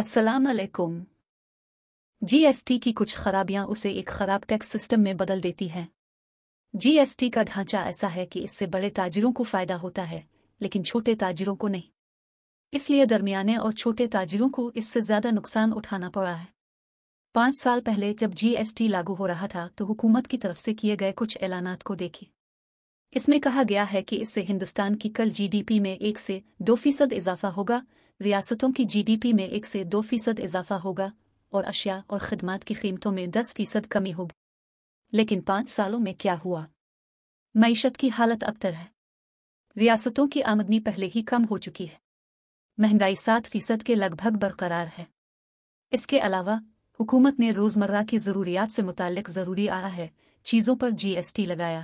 असलकुम जीएसटी की कुछ खराबियां उसे एक खराब टैक्स सिस्टम में बदल देती हैं जीएसटी का ढांचा ऐसा है कि इससे बड़े ताजिरों को फायदा होता है लेकिन छोटे ताजिरों को नहीं इसलिए दरमियाने और छोटे ताजिरों को इससे ज्यादा नुकसान उठाना पड़ा है पांच साल पहले जब जीएसटी लागू हो रहा था तो हुकूमत की तरफ से किए गए कुछ ऐलानात को देखें इसमें कहा गया है कि इससे हिंदुस्तान की कल जीडीपी में एक से दो फीसद इजाफा होगा रियासतों की जीडीपी में एक से दो फीसद इजाफा होगा और अशिया और खदमात की कीमतों में दस फीसद कमी होगी लेकिन पांच सालों में क्या हुआ मीशत की हालत अबतर है रियासतों की आमदनी पहले ही कम हो चुकी है महंगाई सात फीसद के लगभग बरकरार है इसके अलावा हुकूमत ने रोज़मर्रा की ज़रूरियात से मुतक ज़रूरी आया है चीज़ों पर जीएसटी लगाया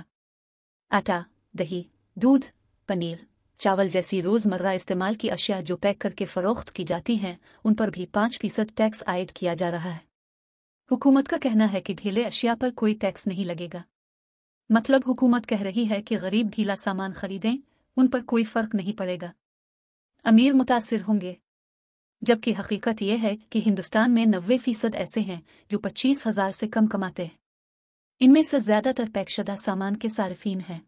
आटा दही दूध पनीर चावल जैसी रोज़मर्रा इस्तेमाल की अशिया जो पैक करके फ़रोख्त की जाती हैं उन पर भी पांच फीसद टैक्स आयद किया जा रहा है हुकूमत का कहना है कि ढीले अशिया पर कोई टैक्स नहीं लगेगा मतलब हुकूमत कह रही है कि गरीब ढीला सामान खरीदें उन पर कोई फ़र्क नहीं पड़ेगा अमीर मुतासर होंगे जबकि हकीकत यह है कि हिंदुस्तान में नब्बे फीसद ऐसे हैं जो पच्चीस हजार से कम कमाते हैं इनमें से ज़्यादातर पैकशदा सामान के सार्फिन हैं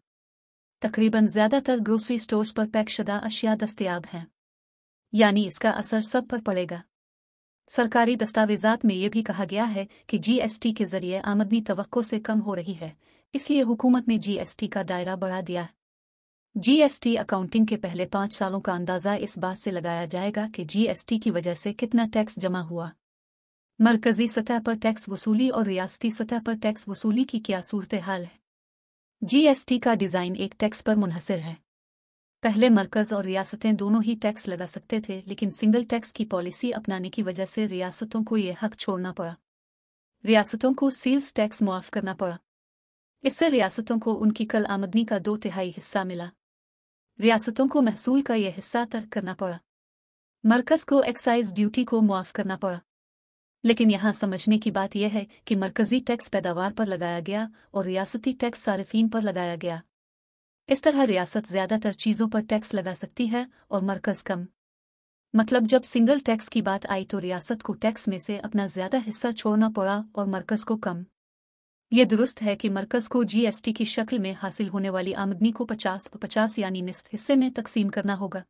तकरीबन ज्यादातर ग्रोसरी स्टोर्स पर पैकशुदा अशिया दस्तियाब हैं यानी इसका असर सब पर पड़ेगा सरकारी दस्तावेजात में यह भी कहा गया है कि जीएसटी के जरिए आमदनी तो से कम हो रही है इसलिए हुकूमत ने जीएसटी का दायरा बढ़ा दिया जीएसटी अकाउंटिंग के पहले पांच सालों का अंदाजा इस बात से लगाया जाएगा कि जीएसटी की वजह से कितना टैक्स जमा हुआ मरकजी सतह पर टैक्स वसूली और रियासती सतह पर टैक्स वसूली की क्या सूरत हाल है जीएसटी का डिज़ाइन एक टैक्स पर मुनहसर है पहले मरकज़ और रियासतें दोनों ही टैक्स लगा सकते थे लेकिन सिंगल टैक्स की पॉलिसी अपनाने की वजह से रियासतों को यह हक छोड़ना पड़ा रियासतों को सील्स टैक्स मुआफ़ करना पड़ा इससे रियासतों को उनकी कल आमदनी का दो तिहाई हिस्सा मिला रियासतों को महसूल का यह हिस्सा तर्क करना पड़ा मरकज़ को एक्साइज ड्यूटी को मुआफ़ करना पड़ा लेकिन यहाँ समझने की बात यह है कि मरकजी टैक्स पैदावार पर लगाया गया और रियासती टैक्स सार्फिन पर लगाया गया इस तरह रियासत ज्यादातर चीज़ों पर टैक्स लगा सकती है और मरकज कम मतलब जब सिंगल टैक्स की बात आई तो रियासत को टैक्स में से अपना ज्यादा हिस्सा छोड़ना पड़ा और मरकज को कम ये दुरुस्त है कि मरकज को जीएसटी की शक्ल में हासिल होने वाली आमदनी को पचास पचास यानी निस्फ हिस्से में तकसीम करना होगा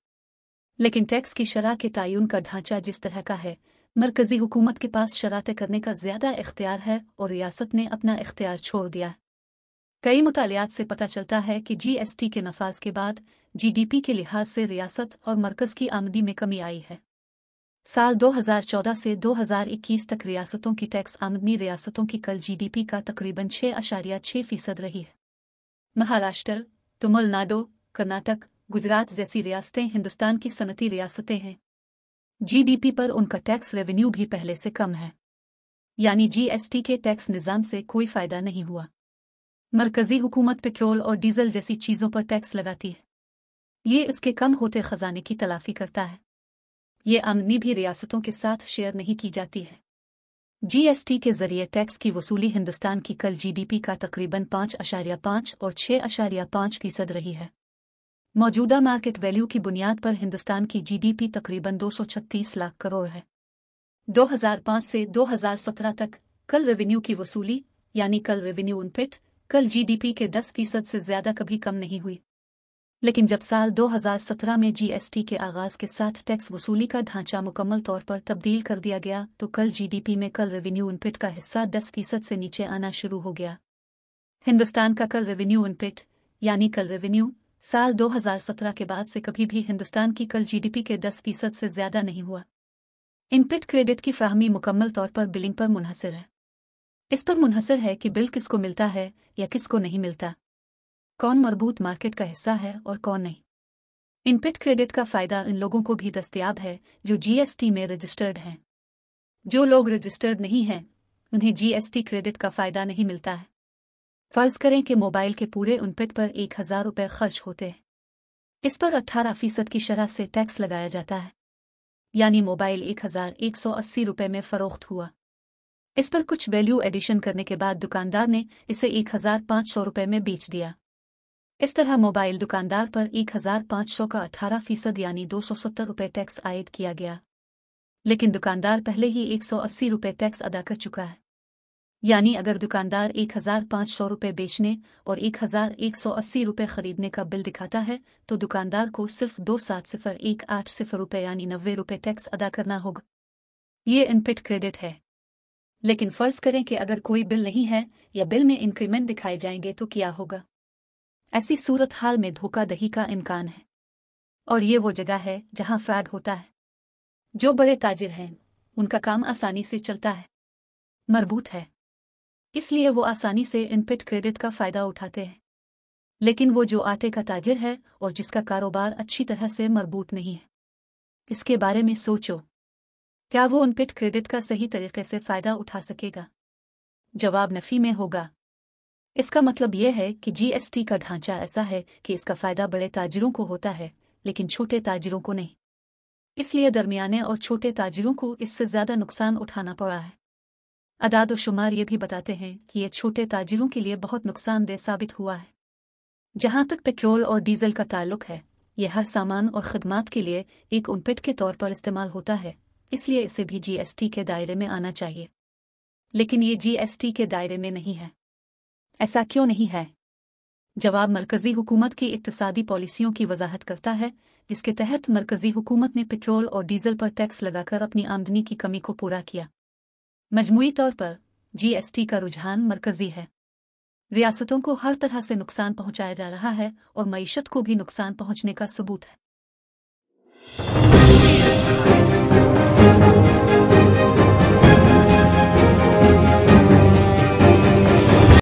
लेकिन टैक्स की शराह के तयन का ढांचा जिस तरह का है मरकजी हुकूमत के पास शरातें करने का ज्यादा इख्तियार है और रियासत ने अपना इख्तियार छोड़ दिया कई मुतालियात से पता चलता है कि जीएसटी के नफाज के बाद जीडीपी के लिहाज से रियासत और मरकज की आमदी में कमी आई है साल 2014 से 2021 तक रियासतों की टैक्स आमदनी रियासतों की कल जीडीपी का तकरीबन छः अशारिया छह फीसद रही है महाराष्ट्र तमिलनाडु कर्नाटक गुजरात जैसी रियासतें हिंदुस्तान की सनती रियासतें हैं जीडीपी पर उनका टैक्स रेवेन्यू भी पहले से कम है यानी जीएसटी के टैक्स निज़ाम से कोई फायदा नहीं हुआ मरकजी हुकूमत पेट्रोल और डीजल जैसी चीज़ों पर टैक्स लगाती है ये इसके कम होते खजाने की तलाफी करता है ये आमदनी भी रियासतों के साथ शेयर नहीं की जाती है जीएसटी के जरिए टैक्स की वसूली हिंदुस्तान की कल जीडीपी का तकरीबन पांच अशारिया पांच और छः अशारिया पांच फीसद रही है मौजूदा मार्केट वैल्यू की बुनियाद पर हिंदुस्तान की जीडीपी तकरीबन 236 लाख करोड़ है 2005 से 2017 तक कल रेवेन्यू की वसूली यानी कल रेवेन्यू उनपिट कल जीडीपी के 10 फीसद से ज्यादा कभी कम नहीं हुई लेकिन जब साल 2017 में जीएसटी के आगाज के साथ टैक्स वसूली का ढांचा मुकम्मल तौर पर तब्दील कर दिया गया तो कल जीडीपी में कल रेवेन्यू उनपिट का हिस्सा 10 फीसद से नीचे आना शुरू हो गया हिंदुस्तान का कल रेवेन्यू उनपिट यानी कल रेवेन्यू साल 2017 के बाद से कभी भी हिंदुस्तान की कल जीडीपी के 10 फीसद से ज्यादा नहीं हुआ इनपिट क्रेडिट की फ्राहमी मुकम्मल तौर पर बिलिंग पर मुनहसर है इस पर मुनहसर है कि बिल किसको मिलता है या किसको नहीं मिलता कौन मरबूत मार्केट का हिस्सा है और कौन नहीं इनपिट क्रेडिट का फायदा इन लोगों को भी दस्तियाब है जो जीएसटी में रजिस्टर्ड हैं जो लोग रजिस्टर्ड नहीं हैं उन्हें जीएसटी क्रेडिट का फायदा नहीं मिलता है फर्ज करें कि मोबाइल के पूरे उनपिट पर एक हजार रुपये खर्च होते हैं इस पर अट्ठारह फीसद की शरह से टैक्स लगाया जाता है यानी मोबाइल एक हजार एक सौ अस्सी रुपये में फरोख्त हुआ इस पर कुछ वैल्यू एडिशन करने के बाद दुकानदार ने इसे एक हजार पांच सौ रुपये में बेच दिया इस तरह मोबाइल दुकानदार पर एक हजार पांच सौ का अठारह फीसद यानी दो सौ सत्तर रुपये टैक्स आयद किया गया लेकिन दुकानदार पहले ही एक सौ अस्सी रुपये टैक्स अदा कर चुका है यानी अगर दुकानदार एक हजार पाँच सौ रुपये बेचने और एक हजार एक सौ अस्सी रुपये खरीदने का बिल दिखाता है तो दुकानदार को सिर्फ दो सात सिफर एक आठ सिफर रुपये यानी नब्बे रुपये टैक्स अदा करना होगा ये इनपिट क्रेडिट है लेकिन फर्ज करें कि अगर कोई बिल नहीं है या बिल में इंक्रीमेंट दिखाए जाएंगे तो क्या होगा ऐसी सूरत हाल में धोखादही का इम्कान है और ये वो जगह है जहां फ्रॉड होता है जो बड़े ताजिर हैं उनका काम आसानी से चलता है मरबूत है इसलिए वो आसानी से इनपिट क्रेडिट का फायदा उठाते हैं लेकिन वो जो आटे का ताजिर है और जिसका कारोबार अच्छी तरह से मरबूत नहीं है इसके बारे में सोचो क्या वो इनपिट क्रेडिट का सही तरीके से फायदा उठा सकेगा जवाब नफी में होगा इसका मतलब यह है कि जीएसटी का ढांचा ऐसा है कि इसका फायदा बड़े ताजिरों को होता है लेकिन छोटे ताजिरों को नहीं इसलिए दरमियाने और छोटे ताजिरों को इससे ज्यादा नुकसान उठाना पड़ा है अदाद शुमार ये भी बताते हैं कि ये छोटे ताजिरों के लिए बहुत नुकसानदेह साबित हुआ है जहां तक पेट्रोल और डीजल का ताल्लुक है यह हर सामान और खदमात के लिए एक उनपिट के तौर पर इस्तेमाल होता है इसलिए इसे भी जीएसटी के दायरे में आना चाहिए लेकिन ये जीएसटी के दायरे में नहीं है ऐसा क्यों नहीं है जवाब मरकजी हुकूमत की इकतसादी पॉलिसियों की वजाहत करता है जिसके तहत मरकजी हुकूमत ने पेट्रोल और डीजल पर टैक्स लगाकर अपनी आमदनी की कमी को पूरा किया मजमू तौर पर जीएसटी का रुझान मरकजी है रियासतों को हर तरह से नुकसान पहुंचाया जा रहा है और मीशत को भी नुकसान पहुंचने का सबूत है